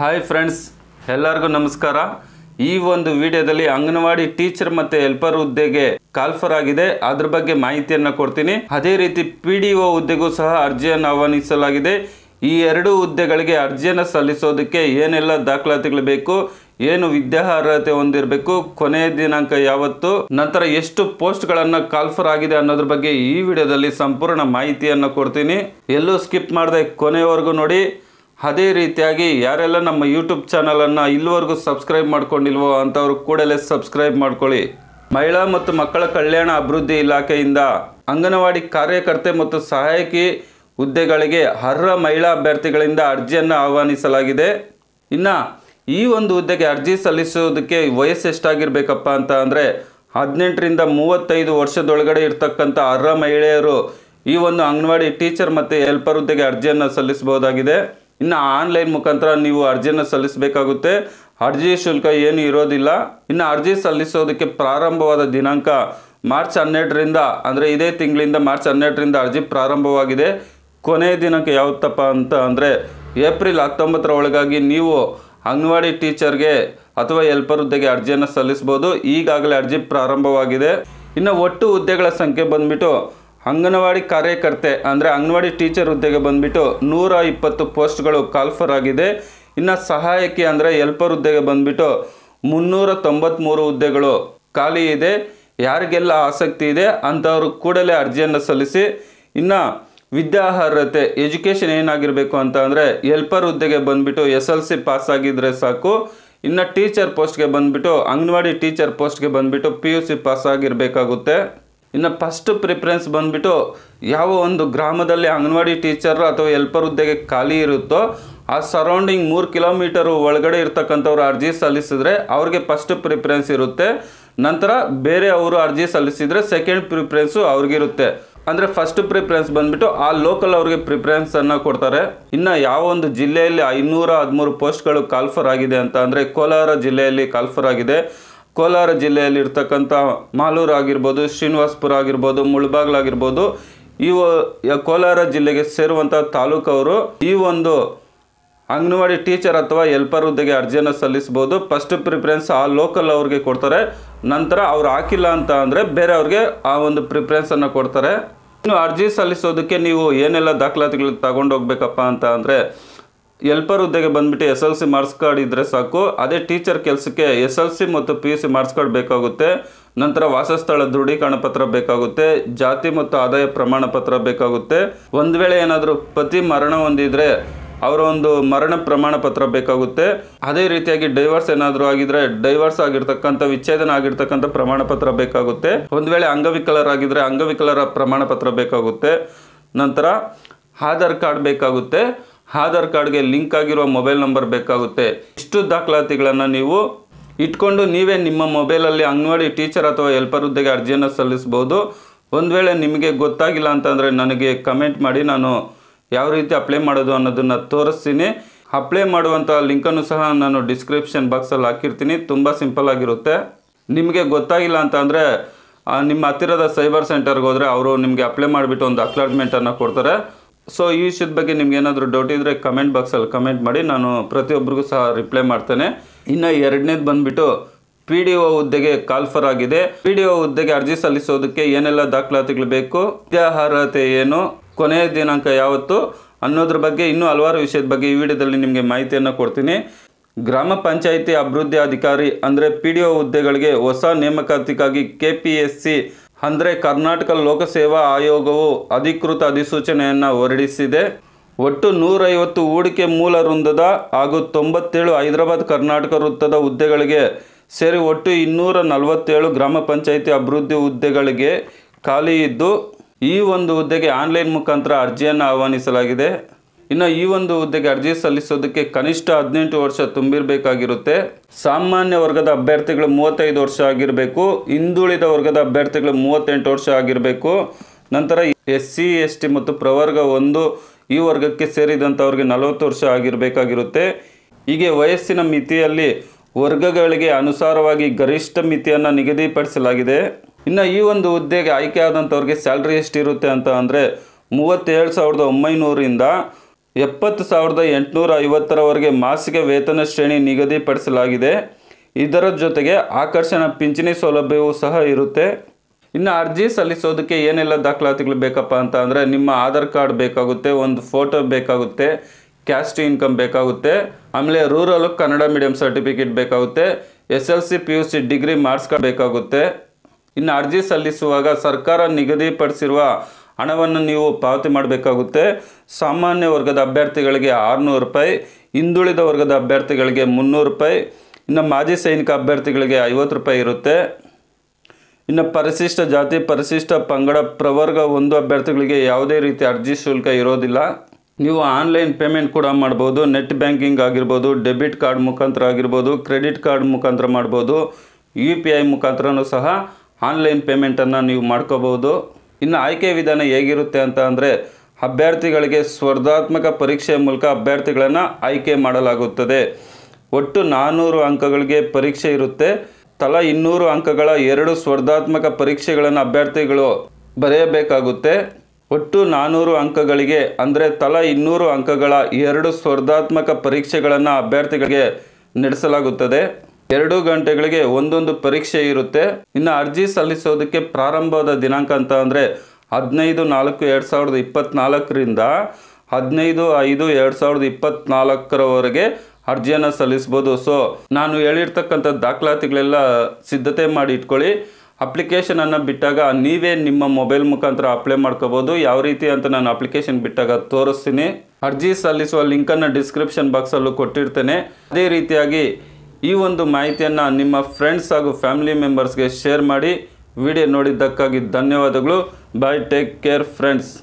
hi friends ಎಲ್ಲರಿಗೂ ನಮಸ್ಕಾರ ಈ ಒಂದು ವಿಡಿಯೋದಲ್ಲಿ ಅಂಗನವಾಡಿ ಟೀಚರ್ ಮತ್ತು ಹೆಲ್ಪರ್ ಹುದ್ದೆಗೆ ಕಾಲ್ಫರ್ ಆಗಿದೆ ಅದ್ರ ಬಗ್ಗೆ ಮಾಹಿತಿಯನ್ನು ಕೊಡ್ತೀನಿ ಅದೇ ರೀತಿ ಪಿ ಡಿ ಒ ಹುದ್ದೆಗೂ ಸಹ ಅರ್ಜಿಯನ್ನು ಆಹ್ವಾನಿಸಲಾಗಿದೆ ಈ ಎರಡು ಹುದ್ದೆಗಳಿಗೆ ಅರ್ಜಿಯನ್ನು ಸಲ್ಲಿಸೋದಕ್ಕೆ ಏನೆಲ್ಲ ದಾಖಲಾತಿಗಳು ಬೇಕು ಏನು ವಿದ್ಯಾರ್ಹತೆ ಹೊಂದಿರಬೇಕು ಕೊನೆಯ ದಿನಾಂಕ ಯಾವತ್ತು ನಂತರ ಎಷ್ಟು ಪೋಸ್ಟ್ಗಳನ್ನು ಕಾಲ್ಫರ್ ಆಗಿದೆ ಅನ್ನೋದ್ರ ಬಗ್ಗೆ ಈ ವಿಡಿಯೋದಲ್ಲಿ ಸಂಪೂರ್ಣ ಮಾಹಿತಿಯನ್ನು ಕೊಡ್ತೀನಿ ಎಲ್ಲೂ ಸ್ಕಿಪ್ ಮಾಡದೆ ಕೊನೆಯವರೆಗೂ ನೋಡಿ ಅದೇ ರೀತಿಯಾಗಿ ಯಾರೆಲ್ಲ ನಮ್ಮ ಯೂಟ್ಯೂಬ್ ಚಾನಲನ್ನು ಇಲ್ಲಿವರೆಗೂ ಸಬ್ಸ್ಕ್ರೈಬ್ ಮಾಡ್ಕೊಂಡಿಲ್ವೋ ಅಂಥವ್ರು ಕೂಡಲೇ ಸಬ್ಸ್ಕ್ರೈಬ್ ಮಾಡ್ಕೊಳ್ಳಿ ಮಹಿಳಾ ಮತ್ತು ಮಕ್ಕಳ ಕಲ್ಯಾಣ ಅಭಿವೃದ್ಧಿ ಇಲಾಖೆಯಿಂದ ಅಂಗನವಾಡಿ ಕಾರ್ಯಕರ್ತೆ ಮತ್ತು ಸಹಾಯಕಿ ಹುದ್ದೆಗಳಿಗೆ ಅರ್ಹ ಮಹಿಳಾ ಅಭ್ಯರ್ಥಿಗಳಿಂದ ಅರ್ಜಿಯನ್ನು ಆಹ್ವಾನಿಸಲಾಗಿದೆ ಇನ್ನು ಈ ಒಂದು ಹುದ್ದೆಗೆ ಅರ್ಜಿ ಸಲ್ಲಿಸೋದಕ್ಕೆ ವಯಸ್ಸು ಎಷ್ಟಾಗಿರಬೇಕಪ್ಪ ಅಂತ ಅಂದರೆ ಹದಿನೆಂಟರಿಂದ ಮೂವತ್ತೈದು ವರ್ಷದೊಳಗಡೆ ಇರ್ತಕ್ಕಂಥ ಅರ್ಹ ಮಹಿಳೆಯರು ಈ ಒಂದು ಅಂಗನವಾಡಿ ಟೀಚರ್ ಮತ್ತು ಹೆಲ್ಪರ್ ಹುದ್ದೆಗೆ ಅರ್ಜಿಯನ್ನು ಸಲ್ಲಿಸಬಹುದಾಗಿದೆ ಇನ್ನು ಆನ್ಲೈನ್ ಮುಖಾಂತರ ನೀವು ಅರ್ಜಿಯನ್ನು ಸಲ್ಲಿಸಬೇಕಾಗುತ್ತೆ ಅರ್ಜಿ ಶುಲ್ಕ ಏನು ಇರೋದಿಲ್ಲ ಇನ್ನು ಅರ್ಜಿ ಸಲ್ಲಿಸೋದಕ್ಕೆ ಪ್ರಾರಂಭವಾದ ದಿನಾಂಕ ಮಾರ್ಚ್ ಹನ್ನೆರಡರಿಂದ ಅಂದರೆ ಇದೇ ತಿಂಗಳಿಂದ ಮಾರ್ಚ್ ಹನ್ನೆರಡರಿಂದ ಅರ್ಜಿ ಪ್ರಾರಂಭವಾಗಿದೆ ಕೊನೆಯ ದಿನಾಂಕ ಯಾವತ್ತಪ್ಪ ಅಂತ ಅಂದರೆ ಏಪ್ರಿಲ್ ಹತ್ತೊಂಬತ್ತರ ಒಳಗಾಗಿ ನೀವು ಅಂಗನವಾಡಿ ಟೀಚರ್ಗೆ ಅಥವಾ ಎಲ್ಪರ್ ಹುದ್ದೆಗೆ ಅರ್ಜಿಯನ್ನು ಸಲ್ಲಿಸ್ಬೋದು ಈಗಾಗಲೇ ಅರ್ಜಿ ಪ್ರಾರಂಭವಾಗಿದೆ ಇನ್ನು ಒಟ್ಟು ಹುದ್ದೆಗಳ ಸಂಖ್ಯೆ ಬಂದ್ಬಿಟ್ಟು ಅಂಗನವಾಡಿ ಕಾರ್ಯಕರ್ತೆ ಅಂದರೆ ಅಂಗನವಾಡಿ ಟೀಚರ್ ಹುದ್ದೆಗೆ ಬಂದುಬಿಟ್ಟು ನೂರ ಇಪ್ಪತ್ತು ಪೋಸ್ಟ್ಗಳು ಕಾಲ್ಫರ್ ಆಗಿದೆ ಇನ್ನು ಸಹಾಯಕಿ ಅಂದರೆ ಎಲ್ಪರ್ ಹುದ್ದೆಗೆ ಬಂದುಬಿಟ್ಟು ಮುನ್ನೂರ ತೊಂಬತ್ತ್ಮೂರು ಹುದ್ದೆಗಳು ಖಾಲಿ ಇದೆ ಯಾರಿಗೆಲ್ಲ ಆಸಕ್ತಿ ಇದೆ ಅಂಥವ್ರು ಕೂಡಲೇ ಅರ್ಜಿಯನ್ನು ಸಲ್ಲಿಸಿ ಇನ್ನು ವಿದ್ಯಾರ್ಹತೆ ಎಜುಕೇಷನ್ ಏನಾಗಿರಬೇಕು ಅಂತ ಅಂದರೆ ಎಲ್ಪರ್ ಹುದ್ದೆಗೆ ಬಂದುಬಿಟ್ಟು ಎಸ್ ಎಲ್ ಸಿ ಪಾಸ್ ಆಗಿದ್ದರೆ ಸಾಕು ಇನ್ನು ಟೀಚರ್ ಪೋಸ್ಟ್ಗೆ ಬಂದುಬಿಟ್ಟು ಅಂಗನವಾಡಿ ಟೀಚರ್ ಪೋಸ್ಟ್ಗೆ ಬಂದುಬಿಟ್ಟು ಪಿ ಯು ಸಿ ಪಾಸ್ ಆಗಿರಬೇಕಾಗುತ್ತೆ ಇನ್ನು ಫಸ್ಟ್ ಪ್ರಿಫರೆನ್ಸ್ ಬಂದುಬಿಟ್ಟು ಯಾವ ಒಂದು ಗ್ರಾಮದಲ್ಲಿ ಅಂಗನವಾಡಿ ಟೀಚರ್ ಅಥವಾ ಎಲ್ಪರ್ ಹುದ್ದೆಗೆ ಖಾಲಿ ಇರುತ್ತೋ ಆ ಸರೌಂಡಿಂಗ್ ಮೂರು ಕಿಲೋಮೀಟರು ಒಳಗಡೆ ಇರ್ತಕ್ಕಂಥವ್ರು ಅರ್ಜಿ ಸಲ್ಲಿಸಿದ್ರೆ ಅವ್ರಿಗೆ ಫಸ್ಟ್ ಪ್ರಿಫರೆನ್ಸ್ ಇರುತ್ತೆ ನಂತರ ಬೇರೆ ಅವರು ಅರ್ಜಿ ಸಲ್ಲಿಸಿದರೆ ಸೆಕೆಂಡ್ ಪ್ರಿಫರೆನ್ಸು ಅವ್ರಿಗಿರುತ್ತೆ ಅಂದರೆ ಫಸ್ಟ್ ಪ್ರಿಫರೆನ್ಸ್ ಬಂದುಬಿಟ್ಟು ಆ ಲೋಕಲ್ ಅವ್ರಿಗೆ ಪ್ರಿಫರೆನ್ಸನ್ನು ಕೊಡ್ತಾರೆ ಇನ್ನು ಯಾವ ಒಂದು ಜಿಲ್ಲೆಯಲ್ಲಿ ಐನೂರ ಹದಿಮೂರು ಪೋಸ್ಟ್ಗಳು ಕಾಲ್ಫರ್ ಆಗಿದೆ ಅಂತ ಅಂದರೆ ಕೋಲಾರ ಜಿಲ್ಲೆಯಲ್ಲಿ ಕಾಲ್ಫರ್ ಆಗಿದೆ ಕೋಲಾರ ಜಿಲ್ಲೆಯಲ್ಲಿರ್ತಕ್ಕಂಥ ಮಾಲೂರು ಆಗಿರ್ಬೋದು ಶ್ರೀನಿವಾಸ್ಪುರ ಆಗಿರ್ಬೋದು ಮುಳಬಾಗ್ಲಾಗಿರ್ಬೋದು ಈ ಕೋಲಾರ ಜಿಲ್ಲೆಗೆ ಸೇರುವಂಥ ತಾಲೂಕವರು ಈ ಒಂದು ಅಂಗನವಾಡಿ ಟೀಚರ್ ಅಥವಾ ಹೆಲ್ಪರ್ ಹುದ್ದೆಗೆ ಅರ್ಜಿಯನ್ನು ಸಲ್ಲಿಸ್ಬೋದು ಫಸ್ಟ್ ಪ್ರಿಫರೆನ್ಸ್ ಆ ಲೋಕಲ್ ಅವ್ರಿಗೆ ಕೊಡ್ತಾರೆ ನಂತರ ಅವ್ರು ಹಾಕಿಲ್ಲ ಅಂತ ಅಂದರೆ ಬೇರೆಯವ್ರಿಗೆ ಆ ಒಂದು ಪ್ರಿಫರೆನ್ಸನ್ನು ಕೊಡ್ತಾರೆ ಇನ್ನು ಅರ್ಜಿ ಸಲ್ಲಿಸೋದಕ್ಕೆ ನೀವು ಏನೆಲ್ಲ ದಾಖಲಾತಿಗಳು ತಗೊಂಡೋಗ್ಬೇಕಪ್ಪ ಅಂತ ಅಂದರೆ ಎಲ್ಪರ್ ಹುದ್ದೆಗೆ ಬಂದ್ಬಿಟ್ಟು S L C marks card ಇದ್ದರೆ ಸಾಕು ಅದೇ ಟೀಚರ್ ಕೆಲಸಕ್ಕೆ ಎಸ್ ಎಲ್ ಸಿ ಮತ್ತು P U C marks card ಬೇಕಾಗುತ್ತೆ ನಂತರ ವಾಸಸ್ಥಳ ದೃಢೀಕರಣ ಪತ್ರ ಬೇಕಾಗುತ್ತೆ ಜಾತಿ ಮತ್ತು ಆದಾಯ ಪ್ರಮಾಣ ಪತ್ರ ಬೇಕಾಗುತ್ತೆ ಒಂದು ವೇಳೆ ಏನಾದರೂ ಪತಿ ಮರಣ ಹೊಂದಿದರೆ ಅವರ ಒಂದು ಮರಣ ಪ್ರಮಾಣ ಪತ್ರ ಬೇಕಾಗುತ್ತೆ ಅದೇ ರೀತಿಯಾಗಿ ಡೈವರ್ಸ್ ಏನಾದರೂ ಆಗಿದ್ರೆ ಡೈವರ್ಸ್ ಆಗಿರ್ತಕ್ಕಂಥ ವಿಚ್ಛೇದನ ಆಗಿರ್ತಕ್ಕಂಥ ಪ್ರಮಾಣ ಪತ್ರ ಬೇಕಾಗುತ್ತೆ ಒಂದು ವೇಳೆ ಅಂಗವಿಕಲರಾಗಿದ್ದರೆ ಅಂಗವಿಕಲರ ಪ್ರಮಾಣ ಪತ್ರ ಬೇಕಾಗುತ್ತೆ ನಂತರ ಆಧಾರ್ ಕಾರ್ಡ್ ಬೇಕಾಗುತ್ತೆ ಆಧಾರ್ ಕಾರ್ಡ್ಗೆ ಲಿಂಕ್ ಆಗಿರುವ ಮೊಬೈಲ್ ನಂಬರ್ ಬೇಕಾಗುತ್ತೆ ಇಷ್ಟು ದಾಖಲಾತಿಗಳನ್ನು ನೀವು ಇಟ್ಕೊಂಡು ನೀವೇ ನಿಮ್ಮ ಮೊಬೈಲಲ್ಲಿ ಅಂಗನವಾಡಿ ಟೀಚರ್ ಅಥವಾ ಹೆಲ್ಪರ್ ಹುದ್ದೆಗೆ ಅರ್ಜಿಯನ್ನು ಸಲ್ಲಿಸ್ಬೋದು ಒಂದು ವೇಳೆ ನಿಮಗೆ ಗೊತ್ತಾಗಿಲ್ಲ ಅಂತಂದರೆ ನನಗೆ ಕಮೆಂಟ್ ಮಾಡಿ ನಾನು ಯಾವ ರೀತಿ ಅಪ್ಲೈ ಮಾಡೋದು ಅನ್ನೋದನ್ನು ತೋರಿಸ್ತೀನಿ ಅಪ್ಲೈ ಮಾಡುವಂಥ ಲಿಂಕನ್ನು ಸಹ ನಾನು ಡಿಸ್ಕ್ರಿಪ್ಷನ್ ಬಾಕ್ಸಲ್ಲಿ ಹಾಕಿರ್ತೀನಿ ತುಂಬ ಸಿಂಪಲ್ ಆಗಿರುತ್ತೆ ನಿಮಗೆ ಗೊತ್ತಾಗಿಲ್ಲ ಅಂತಂದರೆ ನಿಮ್ಮ ಹತ್ತಿರದ ಸೈಬರ್ ಸೆಂಟರ್ಗೆ ಹೋದರೆ ಅವರು ನಿಮಗೆ ಅಪ್ಲೈ ಮಾಡಿಬಿಟ್ಟು ಒಂದು ಅಕ್ಲಾಟ್ಮೆಂಟನ್ನು ಕೊಡ್ತಾರೆ ಸೊ ಈ ವಿಷಯದ ಬಗ್ಗೆ ನಿಮ್ಗೆ ಏನಾದರೂ ಡೌಟ್ ಇದ್ದರೆ ಕಮೆಂಟ್ ಬಾಕ್ಸಲ್ಲಿ ಕಮೆಂಟ್ ಮಾಡಿ ನಾನು ಪ್ರತಿಯೊಬ್ಬರಿಗೂ ಸಹ ರಿಪ್ಲೈ ಮಾಡ್ತೇನೆ ಇನ್ನು ಎರಡನೇದು ಬಂದುಬಿಟ್ಟು ಪಿ ಡಿ ಒ ಹುದ್ದೆಗೆ ಕಾಲ್ಫರ್ ಆಗಿದೆ ಪಿ ಡಿ ಒ ಹುದ್ದೆಗೆ ಅರ್ಜಿ ಸಲ್ಲಿಸೋದಕ್ಕೆ ಏನೆಲ್ಲ ದಾಖಲಾತಿಗಳು ಬೇಕು ಅರ್ಹತೆ ಏನು ಕೊನೆಯ ದಿನಾಂಕ ಯಾವತ್ತು ಅನ್ನೋದ್ರ ಬಗ್ಗೆ ಇನ್ನೂ ಹಲವಾರು ವಿಷಯದ ಬಗ್ಗೆ ಈ ವಿಡಿಯೋದಲ್ಲಿ ನಿಮಗೆ ಮಾಹಿತಿಯನ್ನು ಕೊಡ್ತೀನಿ ಗ್ರಾಮ ಪಂಚಾಯಿತಿ ಅಭಿವೃದ್ಧಿ ಅಧಿಕಾರಿ ಅಂದರೆ ಪಿ ಡಿ ಒ ಹುದ್ದೆಗಳಿಗೆ ಹೊಸ ನೇಮಕಾತಿಗಾಗಿ ಕೆ ಪಿ ಎಸ್ ಸಿ ಅಂದರೆ ಕರ್ನಾಟಕ ಲೋಕಸೇವಾ ಆಯೋಗವು ಅಧಿಕೃತ ಅಧಿಸೂಚನೆಯನ್ನು ಹೊರಡಿಸಿದೆ ಒಟ್ಟು ನೂರೈವತ್ತು ಹೂಡಿಕೆ ಮೂಲ ವೃಂದದ ಹಾಗೂ ತೊಂಬತ್ತೇಳು ಹೈದರಾಬಾದ್ ಕರ್ನಾಟಕ ವೃತ್ತದ ಹುದ್ದೆಗಳಿಗೆ ಸೇರಿ ಒಟ್ಟು ಇನ್ನೂರ ನಲವತ್ತೇಳು ಗ್ರಾಮ ಪಂಚಾಯಿತಿ ಅಭಿವೃದ್ಧಿ ಹುದ್ದೆಗಳಿಗೆ ಖಾಲಿ ಇದ್ದು ಈ ಒಂದು ಹುದ್ದೆಗೆ ಆನ್ಲೈನ್ ಮುಖಾಂತರ ಅರ್ಜಿಯನ್ನು ಆಹ್ವಾನಿಸಲಾಗಿದೆ ಇನ್ನು ಈ ಒಂದು ಹುದ್ದೆಗೆ ಅರ್ಜಿ ಸಲ್ಲಿಸೋದಕ್ಕೆ ಕನಿಷ್ಠ ಹದಿನೆಂಟು ವರ್ಷ ತುಂಬಿರಬೇಕಾಗಿರುತ್ತೆ ಸಾಮಾನ್ಯ ವರ್ಗದ ಅಭ್ಯರ್ಥಿಗಳು ಮೂವತ್ತೈದು ವರ್ಷ ಆಗಿರಬೇಕು ಹಿಂದುಳಿದ ವರ್ಗದ ಅಭ್ಯರ್ಥಿಗಳು ಮೂವತ್ತೆಂಟು ವರ್ಷ ಆಗಿರಬೇಕು ನಂತರ ಎಸ್ ಸಿ ಎಸ್ ಟಿ ಮತ್ತು ಪ್ರವರ್ಗ ಒಂದು ಈ ವರ್ಗಕ್ಕೆ ಸೇರಿದಂಥವ್ರಿಗೆ ನಲವತ್ತು ವರ್ಷ ಆಗಿರಬೇಕಾಗಿರುತ್ತೆ ಹೀಗೆ ವಯಸ್ಸಿನ ಮಿತಿಯಲ್ಲಿ ವರ್ಗಗಳಿಗೆ ಅನುಸಾರವಾಗಿ ಗರಿಷ್ಠ ಮಿತಿಯನ್ನು ನಿಗದಿಪಡಿಸಲಾಗಿದೆ ಇನ್ನು ಈ ಒಂದು ಹುದ್ದೆಗೆ ಆಯ್ಕೆ ಆದಂಥವ್ರಿಗೆ ಸ್ಯಾಲ್ರಿ ಎಷ್ಟಿರುತ್ತೆ ಅಂತ ಅಂದರೆ ಮೂವತ್ತೇಳು ಸಾವಿರದ ಒಂಬೈನೂರಿಂದ ಎಪ್ಪತ್ತು ಸಾವಿರದ ಎಂಟುನೂರ ಐವತ್ತರವರೆಗೆ ಮಾಸಿಕ ವೇತನ ಶ್ರೇಣಿ ನಿಗದಿಪಡಿಸಲಾಗಿದೆ ಇದರ ಜೊತೆಗೆ ಆಕರ್ಷಣ ಪಿಂಚಣಿ ಸೌಲಭ್ಯವೂ ಸಹ ಇರುತ್ತೆ ಇನ್ನು ಅರ್ಜಿ ಸಲ್ಲಿಸೋದಕ್ಕೆ ಏನೆಲ್ಲ ದಾಖಲಾತಿಗಳು ಬೇಕಪ್ಪ ಅಂತ ಅಂದರೆ ನಿಮ್ಮ ಆಧಾರ್ ಕಾರ್ಡ್ ಬೇಕಾಗುತ್ತೆ ಒಂದು ಫೋಟೋ ಬೇಕಾಗುತ್ತೆ ಕ್ಯಾಸ್ಟ್ ಇನ್ಕಮ್ ಬೇಕಾಗುತ್ತೆ ಆಮೇಲೆ ರೂರಲ್ ಕನ್ನಡ ಮೀಡಿಯಂ ಸರ್ಟಿಫಿಕೇಟ್ ಬೇಕಾಗುತ್ತೆ S L C P U C degree marks card ಬೇಕಾಗುತ್ತೆ ಇನ್ನು ಅರ್ಜಿ ಸಲ್ಲಿಸುವಾಗ ಸರ್ಕಾರ ನಿಗದಿಪಡಿಸಿರುವ ಹಣವನ್ನು ನೀವು ಪಾವತಿ ಮಾಡಬೇಕಾಗುತ್ತೆ ಸಾಮಾನ್ಯ ವರ್ಗದ ಅಭ್ಯರ್ಥಿಗಳಿಗೆ ಆರುನೂರು ರೂಪಾಯಿ ಹಿಂದುಳಿದ ವರ್ಗದ ಅಭ್ಯರ್ಥಿಗಳಿಗೆ ಮುನ್ನೂರು ರೂಪಾಯಿ ಇನ್ನು ಮಾಜಿ ಸೈನಿಕ ಅಭ್ಯರ್ಥಿಗಳಿಗೆ ಐವತ್ತು ರೂಪಾಯಿ ಇರುತ್ತೆ ಇನ್ನು ಪರಿಶಿಷ್ಟ ಜಾತಿ ಪರಿಶಿಷ್ಟ ಪಂಗಡ ಪ್ರವರ್ಗ ಒಂದು ಅಭ್ಯರ್ಥಿಗಳಿಗೆ ಯಾವುದೇ ರೀತಿ ಅರ್ಜಿ ಶುಲ್ಕ ಇರೋದಿಲ್ಲ ನೀವು ಆನ್ಲೈನ್ ಪೇಮೆಂಟ್ ಕೂಡ ಮಾಡ್ಬೋದು ನೆಟ್ ಬ್ಯಾಂಕಿಂಗ್ ಆಗಿರ್ಬೋದು ಡೆಬಿಟ್ ಕಾರ್ಡ್ ಮುಖಾಂತರ ಆಗಿರ್ಬೋದು ಕ್ರೆಡಿಟ್ ಕಾರ್ಡ್ ಮುಖಾಂತರ ಮಾಡ್ಬೋದು ಯು ಪಿ ಐ ಮುಖಾಂತರನೂ ಸಹ ಆನ್ಲೈನ್ ಪೇಮೆಂಟನ್ನು ನೀವು ಮಾಡ್ಕೋಬೋದು ಇನ್ನು ಆಯ್ಕೆ ವಿಧಾನ ಹೇಗಿರುತ್ತೆ ಅಂತ ಅಂದರೆ ಅಭ್ಯರ್ಥಿಗಳಿಗೆ ಸ್ಪರ್ಧಾತ್ಮಕ ಪರೀಕ್ಷೆ ಮೂಲಕ ಅಭ್ಯರ್ಥಿಗಳನ್ನು ಆಯ್ಕೆ ಮಾಡಲಾಗುತ್ತದೆ ಒಟ್ಟು ನಾನ್ನೂರು ಅಂಕಗಳಿಗೆ ಪರೀಕ್ಷೆ ಇರುತ್ತೆ ತಲಾ ಇನ್ನೂರು ಅಂಕಗಳ ಎರಡು ಸ್ಪರ್ಧಾತ್ಮಕ ಪರೀಕ್ಷೆಗಳನ್ನು ಅಭ್ಯರ್ಥಿಗಳು ಬರೆಯಬೇಕಾಗುತ್ತೆ ಒಟ್ಟು ನಾನ್ನೂರು ಅಂಕಗಳಿಗೆ ಅಂದರೆ ತಲಾ ಇನ್ನೂರು ಅಂಕಗಳ ಎರಡು ಸ್ಪರ್ಧಾತ್ಮಕ ಪರೀಕ್ಷೆಗಳನ್ನು ಅಭ್ಯರ್ಥಿಗಳಿಗೆ ನಡೆಸಲಾಗುತ್ತದೆ ಎರಡು ಗಂಟೆಗಳಿಗೆ ಒಂದೊಂದು ಪರೀಕ್ಷೆ ಇರುತ್ತೆ ಇನ್ನು ಅರ್ಜಿ ಸಲ್ಲಿಸೋದಕ್ಕೆ ಪ್ರಾರಂಭವಾದ ದಿನಾಂಕ ಅಂತ ಅಂದರೆ ಹದಿನೈದು ನಾಲ್ಕು ಎರಡು ಸಾವಿರದ ಇಪ್ಪತ್ತ್ನಾಲ್ಕರಿಂದ ಹದಿನೈದು ಐದು ಎರಡು ಸಾವಿರದ ಇಪ್ಪತ್ತ್ನಾಲ್ಕರವರೆಗೆ ಅರ್ಜಿಯನ್ನು ಸಲ್ಲಿಸ್ಬೋದು ಸೊ ನಾನು ಹೇಳಿರ್ತಕ್ಕಂಥ ದಾಖಲಾತಿಗಳೆಲ್ಲ ಸಿದ್ಧತೆ ಮಾಡಿ ಇಟ್ಕೊಳ್ಳಿ ಅಪ್ಲಿಕೇಶನನ್ನು ಬಿಟ್ಟಾಗ ನೀವೇ ನಿಮ್ಮ ಮೊಬೈಲ್ ಮುಖಾಂತರ ಅಪ್ಲೈ ಮಾಡ್ಕೋಬೋದು ಯಾವ ರೀತಿ ಅಂತ ನಾನು ಅಪ್ಲಿಕೇಶನ್ ಬಿಟ್ಟಾಗ ತೋರಿಸ್ತೀನಿ ಅರ್ಜಿ ಸಲ್ಲಿಸುವ ಲಿಂಕನ್ನು ಡಿಸ್ಕ್ರಿಪ್ಷನ್ ಬಾಕ್ಸಲ್ಲೂ ಕೊಟ್ಟಿರ್ತೇನೆ ಅದೇ ರೀತಿಯಾಗಿ ಈ ಒಂದು ಮಾಹಿತಿಯನ್ನು ನಿಮ್ಮ ಫ್ರೆಂಡ್ಸ್ ಹಾಗೂ ಫ್ಯಾಮಿಲಿ ಮೆಂಬರ್ಸ್ಗೆ ಶೇರ್ ಮಾಡಿ ವಿಡಿಯೋ ನೋಡಿದ್ದಕ್ಕಾಗಿ ಧನ್ಯವಾದಗಳು ಬಾಯ್ ಟೇಕ್ ಕೇರ್ ಫ್ರೆಂಡ್ಸ್